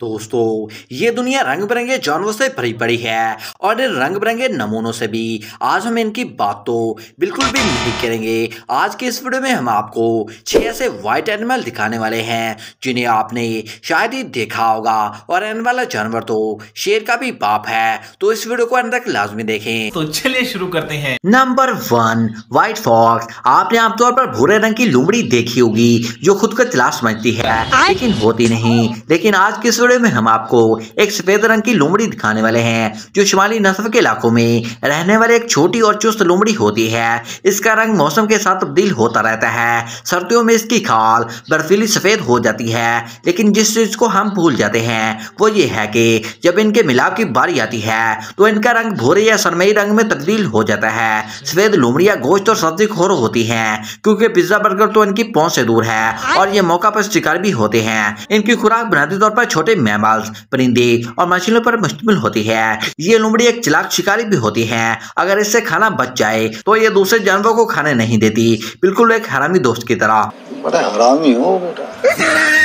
दोस्तों ये दुनिया रंग बिरंगे जानवरों से भरी पड़ी है और इन रंग बिरंगे नमूनों से भी आज हम इनकी बात तो बिल्कुल भी नहीं करेंगे आज के इस वीडियो में हम आपको छह ऐसे वाइट एनिमल दिखाने वाले हैं जिन्हें आपने शायद ही देखा होगा और एन वाला जानवर तो शेर का भी बाप है तो इस वीडियो को अंदर लाजमी देखें तो चलिए शुरू करते हैं नंबर वन व्हाइट फॉक्स आपने आमतौर पर भूरे रंग की लुमड़ी देखी होगी जो खुद को तलाश समझती है लेकिन होती नहीं लेकिन आज के इस वीडियो में हम आपको एक सफेद रंग की लोमड़ी दिखाने वाले हैं जो शुमाली नस्ल के इलाकों में रहने वाले एक छोटी और चुस्त लोमड़ी होती है इसका रंग मौसम के साथ तब्दील होता रहता है सर्दियों में इसकी खाल बर्फीली सफेद हो जाती है लेकिन जिस चीज को हम भूल जाते हैं वो ये है कि जब इनके मिलाप की बारी आती है तो इनका रंग भोरे या सरमई रंग में तब्दील हो जाता है सफेद लोमड़िया गोश्त और सब्जी खोर होती है क्योंकि पिज्जा बर्गर तो इनकी पहुंच से दूर है और ये मौका पर शिकार भी होते हैं इनकी खुराक बुनियादी तौर पर छोटे मैमल्स परिंदे और मछलियों पर मुश्तमिल होती है ये लोमड़ी एक चिलाक शिकारी भी होती है अगर इससे खाना बच जाए तो ये दूसरे जानवरों को खाने नहीं देती बिल्कुल एक हरामी दोस्त की तरह हरामी हो बेटा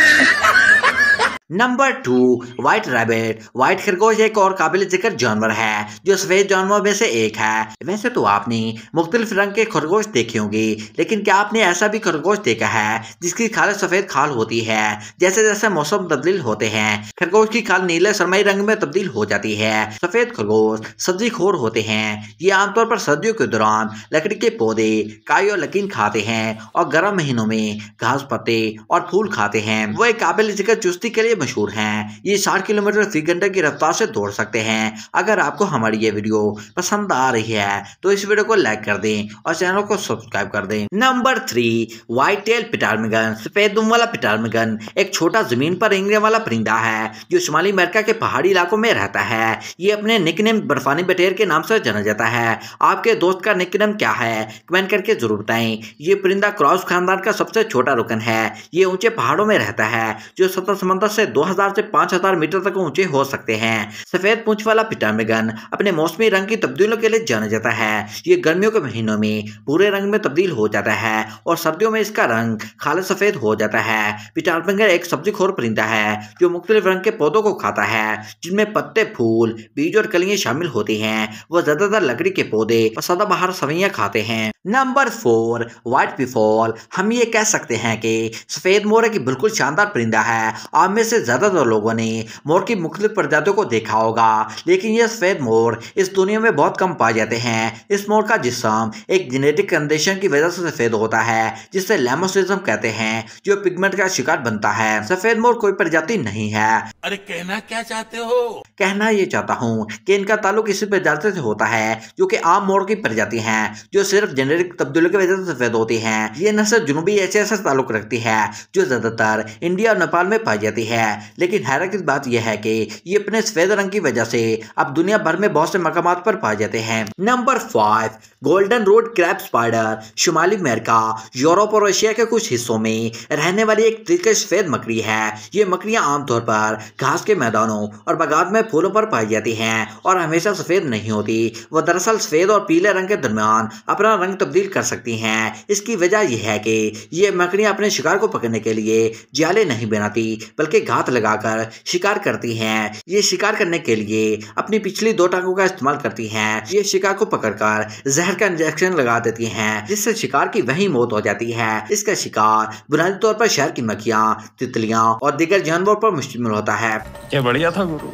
number two white rabbit white खरगोश एक और काबिल जिक्र जानवर है जो सफेद जानवर में से एक है वैसे तो आपने मुख्तलिफ रंग के खरगोश देखे होंगे लेकिन क्या आपने ऐसा भी खरगोश देखा है जिसकी खाल सफेद खाल होती है जैसे जैसे मौसम तब्दील होते हैं खरगोश की खाल नीले सरमाई रंग में तब्दील हो जाती है सफेद खरगोश सब्जी खोर होते हैं ये आमतौर पर सर्दियों के दौरान लकड़ी के पौधे काई और लकीन खाते हैं और गर्म महीनों में घास पत्ते और फूल खाते हैं वो एक काबिल जिक्र चुस्ती के लिए लिए मशहूर हैं ये साठ किलोमीटर फी घंटे की रफ्तार से दौड़ सकते हैं अगर आपको हमारी ये वीडियो पसंद आ रही है तो इस वीडियो को लाइक कर दें और चैनल को सब्सक्राइब कर दें number three white tail ptarmigan सफेद वाला पिटारमिगन एक छोटा जमीन पर रेंगने वाला परिंदा है जो शुमाली अमेरिका के पहाड़ी इलाकों में रहता है ये अपने निकनेम बर्फानी बटेर के नाम से जाना जाता है आपके दोस्त का निकनेम क्या है कमेंट करके जरूर बताएं ये परिंदा क्रॉस खानदान का सबसे छोटा रुकन है ये ऊंचे पहाड़ों में रहता है जो सतह समंदर से 2000 से 5000 मीटर तक ऊंचे हो सकते हैं सफेद पूछ वाला पिटामेगन अपने मौसमी रंग की तब्दीलों के लिए जाना जाता है ये गर्मियों के महीनों में पूरे रंग में तब्दील हो जाता है और सर्दियों में इसका रंग खाले सफेद हो जाता है पिटामेगन एक सब्जीखोर परिंदा है जो मुख्तलिफ रंग के पौधों को खाता है जिनमें पत्ते फूल बीज और कलिया शामिल होती है वह ज्यादातर लकड़ी के पौधे और सदाबहार सवैया खाते हैं नंबर फोर व्हाइट पिफॉल हम ये कह सकते हैं कि सफेद मोर की बिल्कुल शानदार परिंदा है आप में से से ज़्यादातर तो लोगों ने मोर की मुख्त प्रजातियों को देखा होगा लेकिन ये सफ़ेद मोर इस दुनिया में बहुत कम पाए जाते हैं इस मोर का जिसम एक जेनेटिक कंडीशन की वजह से सफ़ेद होता है जिसे लेमोसिज्म कहते हैं जो पिगमेंट का शिकार बनता है सफ़ेद मोर कोई प्रजाति नहीं है अरे कहना क्या चाहते हो कहना ये चाहता हूँ कि इनका ताल्लुक इसी प्रजाति से होता है जो कि आम मोर की प्रजाति है जो सिर्फ जेनेटिक तब्दीली की वजह से सफ़ेद होती है ये नस्ल जुनूबी एशिया से ताल्लुक रखती है जो ज़्यादातर इंडिया और नेपाल में पाई जाती है है लेकिन हैरत की बात यह है कि ये अपने सफेद रंग की वजह से अब दुनिया भर में बहुत से मकाम पर पाए जाते हैं number five golden rod crab spider शुमाली अमेरिका यूरोप और एशिया के कुछ हिस्सों में रहने वाली एक दिलकश सफेद मकड़ी है ये मकड़ियाँ आमतौर पर घास के मैदानों और बागात में फूलों पर पाई जाती हैं और हमेशा सफेद नहीं होती वह दरअसल सफेद और पीले रंग के दरमियान अपना रंग तब्दील कर सकती हैं इसकी वजह यह है कि ये मकड़ियाँ अपने शिकार को पकड़ने के लिए जाले नहीं बनाती बल्कि घास दांत लगाकर शिकार करती हैं ये शिकार करने के लिए अपनी पिछली दो टांगों का इस्तेमाल करती हैं ये शिकार को पकड़कर जहर का इंजेक्शन लगा देती हैं जिससे शिकार की वही मौत हो जाती है इसका शिकार बुनियादी तौर पर शहर की मक्खियाँ तितलियाँ और दिग्गर जानवरों पर मुश्तमिल होता है ये बढ़िया था गुरु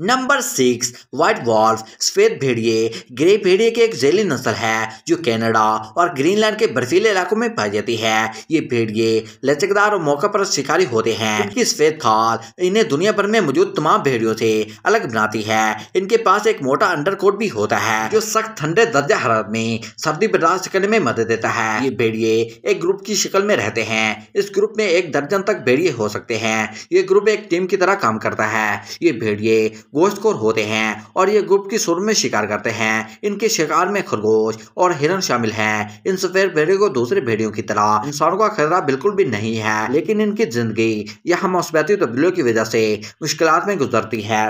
नंबर सिक्स व्हाइट वॉल्फ सफ़ेद भेड़िए ग्रे भेड़िए की एक जैली नस्ल है जो कनाडा और ग्रीनलैंड के बर्फीले इलाकों में पाई जाती है ये भेड़िए लचकदार और मौका पर शिकारी होते हैं इनकी सफ़ेद खाल इन्हें दुनिया भर में मौजूद तमाम भेड़ियों से अलग बनाती है इनके पास एक मोटा अंडरकोट भी होता है जो सख्त ठंडे दर्जा हरत में सर्दी बर्दाश्त करने में मदद देता है ये भेड़िए एक ग्रुप की शक्ल में रहते हैं इस ग्रुप में एक दर्जन तक भेड़िए हो सकते हैं ये ग्रुप एक टीम की तरह काम करता है ये भेड़िए गोश्तखोर होते हैं और ये ग्रुप की सुर में शिकार करते हैं इनके शिकार में खरगोश और हिरन शामिल हैं इन सफेद भेड़ियों को दूसरे भेड़ियों की तरह इंसानों का खतरा बिल्कुल भी नहीं है लेकिन इनकी जिंदगी यह मौसमी तब्दीलियों की वजह से मुश्किल में गुजरती है